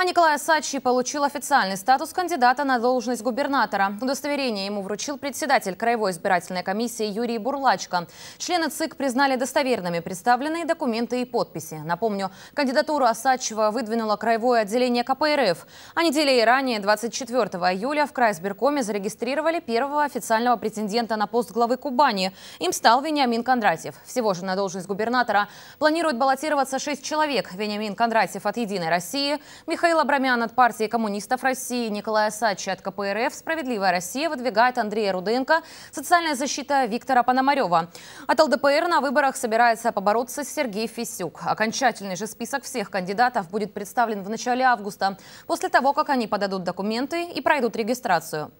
А Николай Сачи получил официальный статус кандидата на должность губернатора. Удостоверение ему вручил председатель Краевой избирательной комиссии Юрий Бурлачко. Члены ЦИК признали достоверными представленные документы и подписи. Напомню, кандидатуру Асачева выдвинуло Краевое отделение КПРФ. А неделей ранее, 24 июля, в Крайсбиркоме зарегистрировали первого официального претендента на пост главы Кубани. Им стал Вениамин Кондратьев. Всего же на должность губернатора планирует баллотироваться шесть человек. Вениамин Кондратьев от «Единой России», Михаил Михаил Абрамян от партии коммунистов России, Николая Сачи от КПРФ, «Справедливая Россия» выдвигает Андрея Руденко, социальная защита Виктора Пономарева. От ЛДПР на выборах собирается побороться Сергей Фисюк. Окончательный же список всех кандидатов будет представлен в начале августа, после того, как они подадут документы и пройдут регистрацию.